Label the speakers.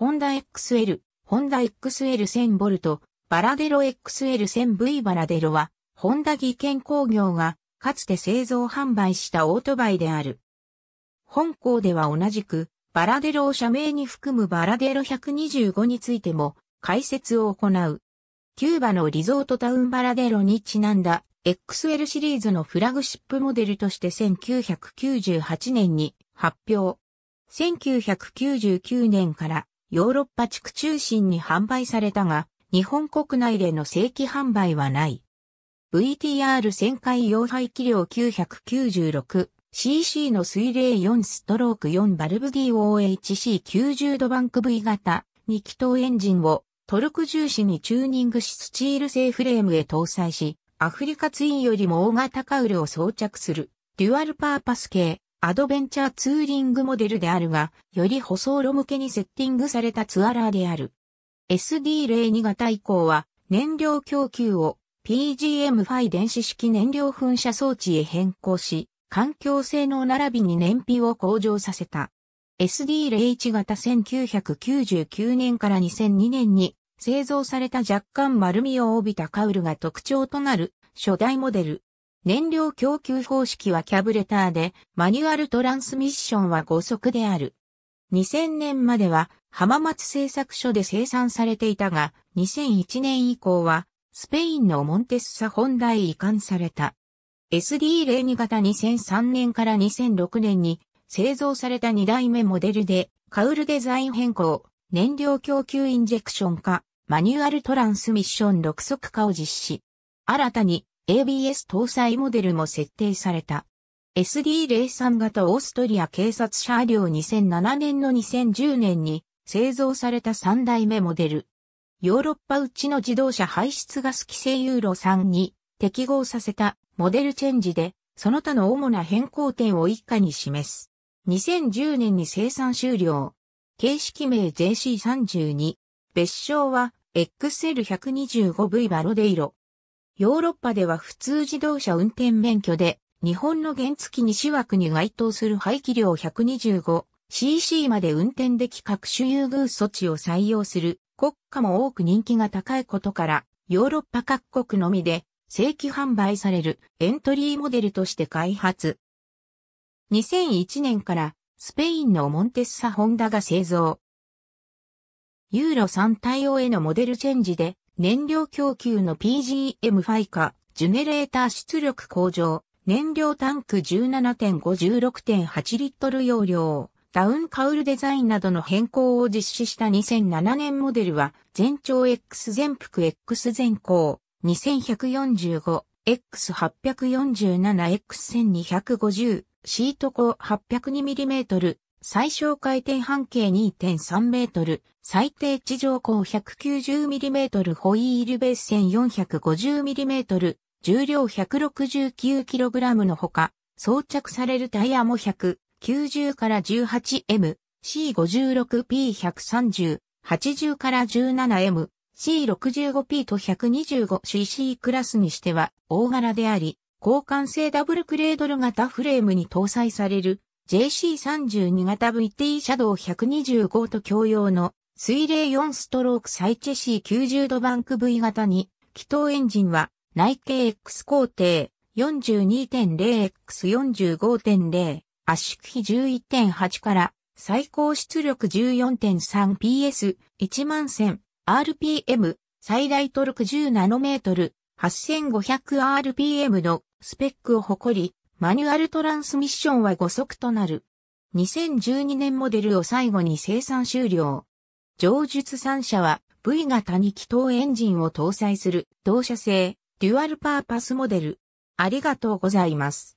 Speaker 1: ホンダ XL、ホンダ XL1000V、バラデロ XL1000V バラデロは、ホンダ技研工業が、かつて製造販売したオートバイである。本校では同じく、バラデロを社名に含むバラデロ125についても、解説を行う。キューバのリゾートタウンバラデロにちなんだ XL シリーズのフラグシップモデルとして1998年に発表。1999年からヨーロッパ地区中心に販売されたが、日本国内での正規販売はない。v t r 旋回用排気量 996cc の水冷4ストローク4バルブ DOHC90 ドバンク V 型2気筒エンジンをトルク重視にチューニングしスチール製フレームへ搭載し、アフリカツインよりも大型カウルを装着するデュアルパーパス系アドベンチャーツーリングモデルであるが、より舗装路向けにセッティングされたツアラーである。SD02 型以降は、燃料供給を PGM5 電子式燃料噴射装置へ変更し、環境性能並びに燃費を向上させた。SD01 型1999年から2002年に製造された若干丸みを帯びたカウルが特徴となる初代モデル。燃料供給方式はキャブレターで、マニュアルトランスミッションは5速である。2000年までは浜松製作所で生産されていたが、2001年以降はスペインのモンテッサ本題移管された。SD02 型2003年から2006年に製造された2代目モデルで、カウルデザイン変更、燃料供給インジェクション化、マニュアルトランスミッション6速化を実施。新たに ABS 搭載モデルも設定された。SD03 型オーストリア警察車両2007年の2010年に製造された3代目モデル。ヨーロッパうちの自動車排出ガス規制ユーロ3に適合させたモデルチェンジで、その他の主な変更点を以下に示す。2010年に生産終了。形式名 JC32。別称は XL125V バロデイロ。ヨーロッパでは普通自動車運転免許で、日本の原付西枠に該当する排気量 125cc まで運転でき各種優遇措置を採用する国家も多く人気が高いことから、ヨーロッパ各国のみで正規販売されるエントリーモデルとして開発。2001年からスペインのモンテッサ・ホンダが製造。ユーロ3対応へのモデルチェンジで燃料供給の PGM ファイカ、ジュネレーター出力向上、燃料タンク17.516.8リットル容量、ダウンカウルデザインなどの変更を実施した2007年モデルは、全長 X 全幅 X 全高、2145、X847、X1250、シート高 802mm、最小回転半径2.3メートル、最低地上高 190mm ホイールベース 1450mm、重量 169kg のほか、装着されるタイヤも190から 18M、C56P130、80から 17M、C65P と 125cc クラスにしては大柄であり、交換性ダブルクレードル型フレームに搭載される JC32 型 VT シャドウ125と共用の水冷4ストロークサイチェシー90度バンク V 型に、気筒エンジンは内径 X 工程 42.0X45.0 圧縮比11.8から最高出力 14.3PS11000RPM 最大トルク1 0トル、8 5 0 0 r p m のスペックを誇り、マニュアルトランスミッションは5速となる。2012年モデルを最後に生産終了。上述3社は V 型2気筒エンジンを搭載する同社製デュアルパーパスモデル。ありがとうございます。